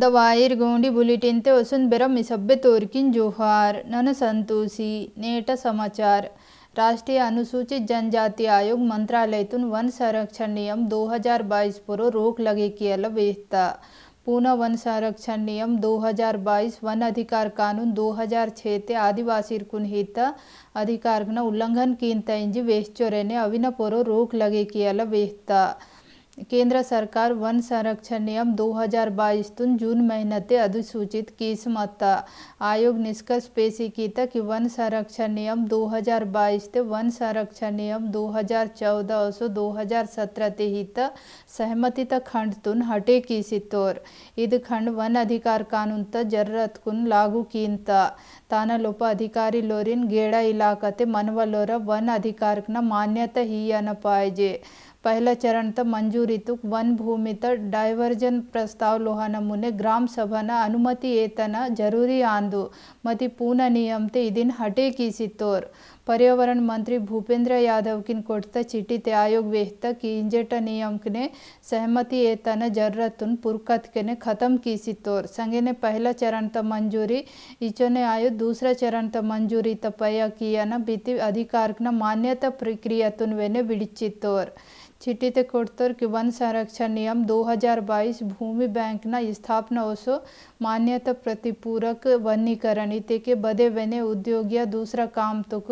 ದವಾಯಿರ್ ಗೋಂಡಿ ಬುಲೆಟಿನ್ತೆ ವಸುಂಧೆರ ಮಿಸಬ್ಬೆ ತೋರ್ಕಿನ್ जोहार none Santoshi net समाचार राष्ट्रीय अनुसूचित जनजाति आयोग मंत्रालय तुन वन संरक्षण नियम 2022 पर रोक लगे की अलवेहता पूना वन संरक्षण नियम 2022 वन अधिकार कानून 2006 ते आदिवासी कुन हित अधिकार उल्लंघन की तंजी वेस्चोरे ने अविन पोरो रोक लगे की अलवेहता केंद्र सरकार वन संरक्षण नियम 2022 तुन जून महीनते अधिसूचित की आयोग निष्कर्ष पेशी किया कि वन संरक्षण नियम 2022 ते वन संरक्षण नियम 2014 हजार 2017 ते हित सहमति त खंड तुन हटे किसी तोर इध खंड वन अधिकार कानून त जरूरत कुन लागू कीनता ताना लोप अधिकारी लोरिन गेड़ा इलाका ते मनवलोरा वन अधिकार मान्यता ही न जे पहला ચરણ ત तो वन તુક વન ભૂમિ ત ડાયવર્જન પ્રસ્તાવ લોહાના મુને ગ્રામ સભાના અનુમતિ એતના જરૂરી આંદુ મતિ પૂન નિયમતે ઇદિન હટે કીસિતોર पर्यावरण मंत्री भूपेंद्र यादव किन कोटता चिटी ते आयोग वेहता की इंजेट नियम ने सहमति एतन जरूरत पुरकत के ने खत्म की संगे ने पहला चरण त मंजूरी इचो ने आयो दूसरा चरण त मंजूरी तपया तो किया न बीती अधिकार न मान्यता प्रक्रिया तुन वे ने चिट्ठी तो कोर वन संरक्षण नियम 2022 भूमि बैंक न स्थापना ओसो मान्यता प्रतिपूरक वनीकरण के बदे वेने उद्योगिया दूसरा काम तुक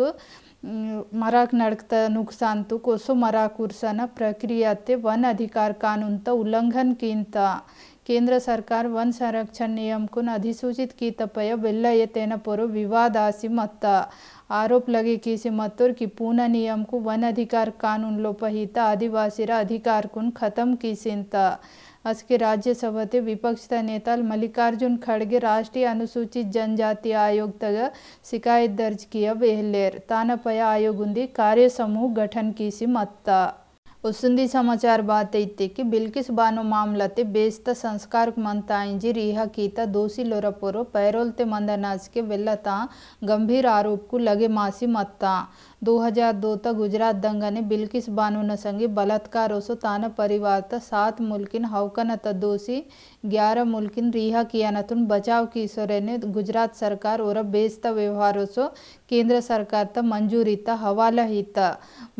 मराक नड़कता नुकसान तुक ओसो मराक उर्सा न प्रक्रिया ते वन अधिकार कानून त उल्लंघन किंता केंद्र सरकार वन संरक्षण नियम को अधिसूचित की तपय बेलतेन पर विवादासी मत आरोप लगे किसी मतुर की पूर्ण नियम को वन अधिकार कानून लोपहित आदिवासी अधिकार को खत्म किसीता असके राज्यसभा विपक्ष नेता मल्लिकार्जुन खड़गे राष्ट्रीय अनुसूचित जनजाति आयोग तक शिकायत दर्ज किया बेहलेर तानपय आयोग कार्य समूह गठन किसी मत्ता उसुंदी समाचार बात इतिक बिल्किस बानो मामला ते बेस्त संस्कार मंत आइंजी रिहा कीता दोषी लोरापोरो पैरोल ते मंदनाज के बिल्लता गंभीर आरोप को लगे मासी मत्ता दो तक गुजरात दंगा ने बिल्किस बानो न संगी बलात्कार ओसो ताना परिवार ता सात मुल्किन हौकन त दोषी ग्यारह मुल्किन रिहा कियानतुन बचाव की सोरे ने गुजरात सरकार और बेस्त व्यवहारों सो ಕೇಂದ್ರ ಸರ್ಕಾರದ ಮಂಜೂರಿತ ಹವಾಲ ಹಿತ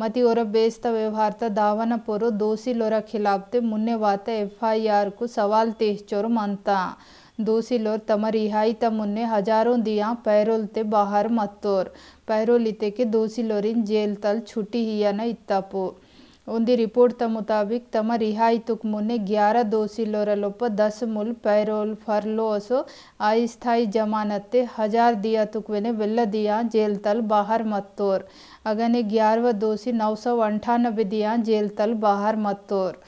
ಮತ್ತು ಇವರ ಬೇಸ್ತ ವ್ಯವಹಾರದ ದಾವನಪುರ ದೋಸಿಲೋರ ಖಿಲಾಫ್ತೆ ಮುನ್ನೆ ವಾತ ಎಫ್ ಐ ಆರ್ಕು ಸವಾಲ್ ತೇಚೋರು ಮಂತ ದೋಸಿಲೋರ್ ತಮ್ಮ ರಿಹಾಯಿತ ಮುನ್ನೆ ಹಜಾರೋ ದಿಯಾ ಪೈರೋಲ್ತೆ ಬಾಹರ್ ಮತ್ತೋರ್ ಪೈರೋಲಿತೆಗೆ ದೋಸಿಲೋರಿನ ಜೇಲ್ ತಲ್ ಛುಟಿ ಹಿಯನ ಇತ್ತಪು उनकी रिपोर्ट के मुताबिक तम तुक मुने ग्यारह लोरलोप दस मुल पैरोल फरलोसो अस्थायी जमानते हजार दिया तुकवेने विल्ल दिया जेल तल बाहर मत्तोर अगने ग्यारह दोषी नौ सौ अंठानबे दिया जेल तल बाहर मत्तोर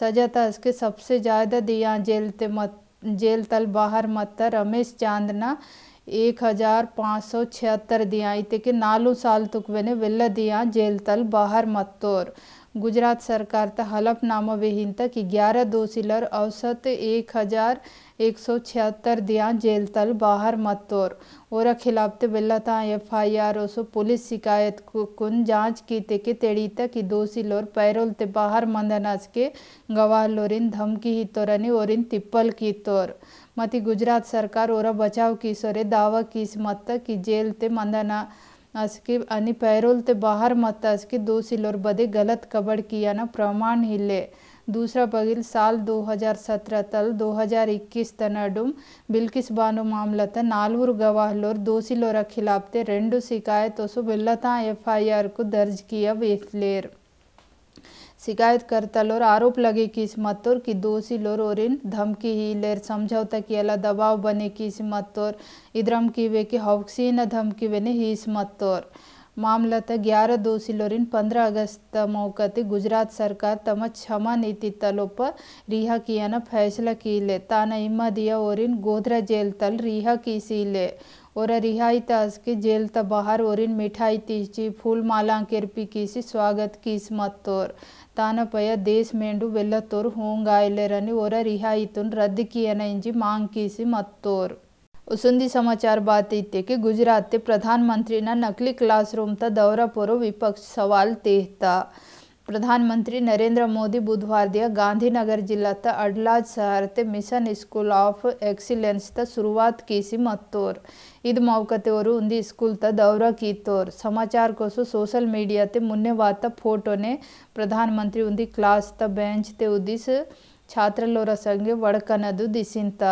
सजा तस के सबसे ज़्यादा दिया जेल ते मत जेल तल बाहर मत्ता रमेश चांदना एक हज़ार पाँच सौ छिहत्तर दिया इतने के नालू साल तुकवेने विल्ल दिया जेल तल बाहर मत्तोर गुजरात त સરકાર હલફનામા विहीनता कि ग्यारह दोषी लर औसत एक हज़ार एक सौ छिहत्तर दिया जेल तल बाहर मत तोर और खिलाफ बिल्ला था एफ आई आर उस पुलिस शिकायत कुन जांच की ते तेड़ी तक की दोषी लोर पैरोल ते बाहर मंदनास के गवाह लोरिन धमकी ही तोरनी और इन तिप्पल की तोर मती गुजरात सरकार और बचाव की सोरे दावा की मत कि जेल ते मंदना ते बाहर मत ಬಾಹರ್ दो सिलोर बदे गलत ಗಲತ್ किया ना प्रमाण हिले दूसरा बगिल साल 2017 तल 2021 तनडुम बिल्किस बानु मामलत नालूर गवाहलोर दोषिलोर खिलाफते रेंडु शिकायतों सो बिल्लता एफ आई आर को दर्ज किया वेस्लेर शिकायतकर्ता लोर आरोप लगे किस मतोर कि दोषी लोर और इन धमकी ही लेर समझौता किया दबाव बने किस मतोर इधरम वे कि हौकसी न धमकी बने ही इस मतोर मामला तक ग्यारह दोषी लोरिन पंद्रह अगस्त मौकते गुजरात सरकार तम क्षमा नीति तलों पर रिहा किया न फैसला की ले ताना इम्मा दिया और इन गोधरा जेल तल रिहा की सी ले और रिहाई तस जेल त बाहर और मिठाई तीसची फूल माला किरपी किस स्वागत किस मतोर तान पय देश मेडू वेलतोर हूंगायलर ओर रिहाई तुन रद्द की मांग किस मतोर उसुंदी समाचार बात इत्ते के गुजरात प्रधानमंत्री ना नकली क्लासरूम त दौरा पोरो विपक्ष सवाल तेहता प्रधानमंत्री नरेंद्र मोदी बुधवार ಗಾಂಧಿನಗರ ಜಿಲ್ಲಾದ ಅಡ್ಲಾಜ್ ಸಹರ್ತೆ ಮಿಷನ್ ಸ್ಕೂಲ್ ಆಫ್ ಎಕ್ಸಿಲೆನ್ಸ್ದ ಶುರುವಾತ್ ಕೀಸಿ ಮತ್ತೋರ್ ಇದು ಮೌಕತೆಯವರು ಒಂದು ಸ್ಕೂಲ್ತ ದೌರಾ ಕೀತೋರ್ ಸಮಾಚಾರ ಕೋಸು ಸೋಷಲ್ ಮೀಡಿಯಾತೆ ಮುನ್ನೆ ವಾತ ಫೋಟೋನೆ ಪ್ರಧಾನಮಂತ್ರಿ ಒಂದು ಕ್ಲಾಸ್ತ ಬೆಂಚ್ತೆ ಉದ್ದಿಸ್ छात्रलोर संगे वड़कनदु दिसिंत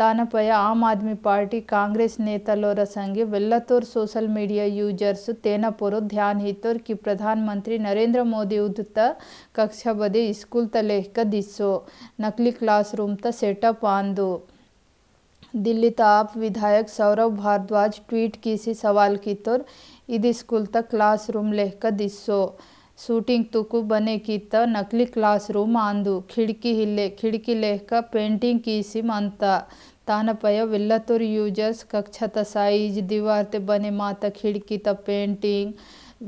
ತಾನಪಯ ఆమ్ ఆద్మీ పార్టీ కాంగ్రెస్ ನೇತಲೋರ సంఘే వెల్లతోర్ సోషల్ మీడియా యూజర్స్ తేనపోరు ధ్యాన్ హితోర్ కి ప్రధాన్ మంత్రి నరేంద్ర మోదీ ಉದ್ದುತ್ತ ಕಕ್ಷ ಬದಿ ಸ್ಕೂಲ್ ತಲೆಹಕ ದಿಸ್ಸೋ ನಕಲಿ ಕ್ಲಾಸ್ ರೂಮ್ ತ ಸೆಟಪ್ ಆಂದು ದಿಲ್ಲಿ ತಾಪ್ विधायक ಸೌರವ್ भारद्वाज ट्वीट ಕೀಸಿ ಸವಾಲ್ सवाल की तौर ತ स्कूल ರೂಮ್ क्लासरूम ದಿಸ್ಸೋ ಶೂಟಿಂಗ್ ತುಕು ಬನೇಕ ನಕಲಿ ಕ್ಲಾಸ್ ರೂಮ್ ಆಂದು ಕಿಡಿಕಿ ಹಿಲ್ಲೆ ಕಿಡಿಕಿ ಲೇಖ ಪೇಂಟಿಂಗ್ ಕೀಸಿ ಅಂತ ತಾನಪಯ ಪಯ ಯೂಜರ್ಸ್ ಕಕ್ಷತ ಸೈಜ್ ದಿವಾರ್ತೆ ಬನೆ ಮಾತ ಕಿಡಿಕೀತ ಪೇಂಟಿಂಗ್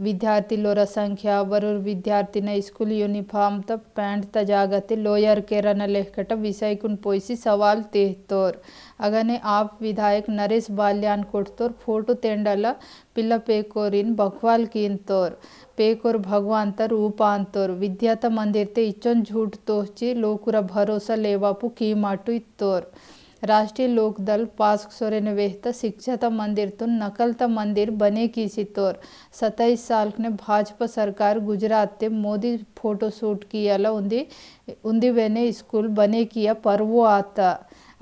विद्यार्थी लोर संख्या वरूर विद्यार्थी ने स्कूल यूनिफार्म तो पैंट त जागते लोयर केरन लेखट विषयकुन पोसी सवाल तेहतोर अगने आप विधायक नरेश बाल्यान कोटोर फोटो तेंडल पिल पेकोरीन बखवाल कीनतोर पेकोर भगवान तूपांतोर विद्या विद्यात मंदिर ते इच्छन झूठ तोची लोकुर भरोसा लेवापू की माटू इतोर राष्ट्रीय लोकदल पास सौ नवेहत शिक्षा मंदिर तो नकल त मंदिर बने की सितोर सत्ताईस साल ने भाजपा सरकार गुजरात ते मोदी फोटो शूट किया उन्दी उन्दी स्कूल बने किया पर वो आता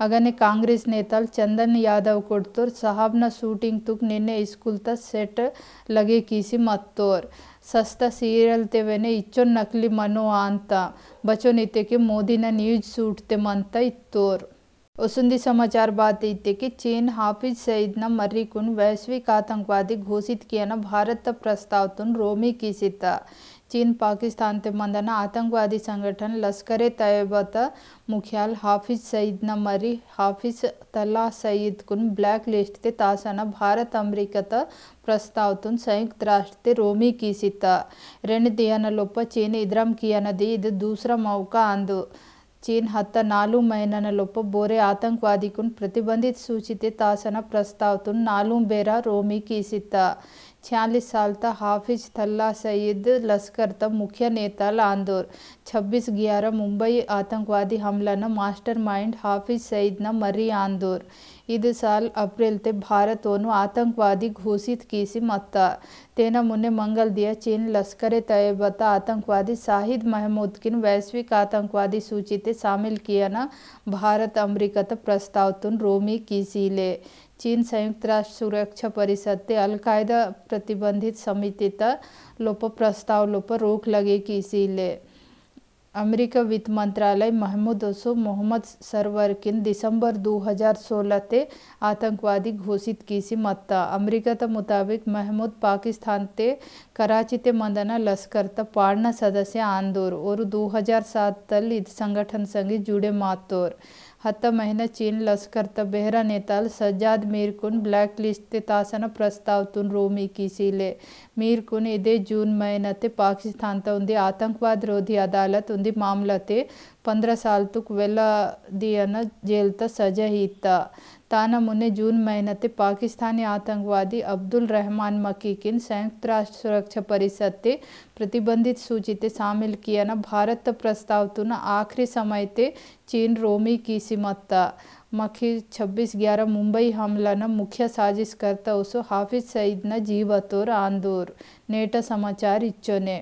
अगने कांग्रेस नेता चंदन यादव को साहबन शूटिंग तुक निन्ने स्कूल त सेट लगे किसी मत्तोर सस्ता सीरियल ते वेने नकली मनो आंता बचो नीते के मोदी ना न्यूज शूट ते मनता इत्तोर వసుంది సమాచార్ బాధిత్యకి చీన్ హాఫీజ్ సయిద్న మర్రీకున్ వైశ్విక్ ఆతంకవాది ఘోషిత్కి అన్న భారత ప్రస్తావతున్ రోమీ కీసిత చీన్ పాకిస్తాన్ మందన ఆతంకవాది సంఘటన లస్కరే తయబత ముఖ్యాల్ హాఫీజ్ సయిద్న మరి హాఫీజ్ తల్లా కున్ బ్లాక్ లిస్ట్ తె తాసన భారత్ అమెరికత ప్రస్తావతున్ సంయుక్త రాష్ట్రతే రోమీ కీసిత రెండు దియన లోప చీన్ ఇద్రం కియనది ఇది దూసరా మౌకా అందు ಚೀನ್ ಹತ್ತ ನಾಲು ಮೈನನ ಲೊಪ್ಪ ಬೋರೆ ಆತಂಕವಾದಿಕುನ್ ಪ್ರತಿಬಂಧಿತ್ ಸೂಚಿತೆ ತಾಸನ ಪ್ರಸ್ತಾವತುನ್ ನಾಲು ಬೇರ ರೋಮಿ ಕೀಸಿತ್ತ छियालीस साल था हाफिज तल्ला सईद लश्कर तब मुख्य नेता लांदोर छब्बीस ग्यारह मुंबई आतंकवादी हमला मास्टर माइंड हाफिज सईद न मरी आंदोर इस साल अप्रैल ते भारत आतंकवादी घोषित किसी मत तेना मुने मंगल दिया चीन लश्कर तयबता आतंकवादी साहिद महमूद किन वैश्विक आतंकवादी सूची ते शामिल किया न भारत अमरीका त प्रस्ताव तुन रोमी किसी ले चीन संयुक्त राष्ट्र सुरक्षा परिषद ते अलकायदा प्रतिबंधित समिति त लोप प्रस्ताव लोप रोक कि इसीलिए अमेरिका वित्त मंत्रालय महमूद ओसो मोहम्मद सरवर किन दिसंबर 2016 ते आतंकवादी घोषित किसी मत्ता अमेरिका के मुताबिक महमूद पाकिस्तान ते कराची ते मंदना लश्कर त पाड़ना सदस्य आंदोर और 2007 तल इस संगठन संगे जुड़े मातोर ಹತ್ತಮಹಿನ ಚೀನ್ ಲಸ್ಕರ್ತ ಬೆಹ್ರಾ ನೇತಾಲ್ ಸಜ್ಜಾದ್ ಮೀರ್ಕುನ್ ಬ್ಲ್ಯಾಕ್ ಲಿಸ್ಟ್ ತಾಸನ ಪ್ರಸ್ತಾವತುನ್ ರೋಮಿ ಕೀಸಿಲೆ ಮೀರ್ಕುನ್ ಇದೇ ಜೂನ್ ಮಹಿನತೆ ಪಾಕಿಸ್ತಾನ್ತ ಉಂದಿ ಆತಂಕವಾದ ರೋಧಿ ಅದಾಲತ್ ಉಂದಿ ಮಾಮ್ಲತೆ पंद्रह साल तक वेला दियन जेल त सजा ही था ताना मुने जून महीने ते पाकिस्तानी आतंकवादी अब्दुल रहमान मकी किन संयुक्त राष्ट्र सुरक्षा परिषद ते प्रतिबंधित सूची ते शामिल किया ना भारत प्रस्ताव तो ना आखिरी समय ते चीन रोमी की सीमता मखी छब्बीस ग्यारह मुंबई हमला ना मुख्य साजिश करता उसो हाफिज सईद ना जीवतोर आंदोर नेटा समाचार इच्चो ने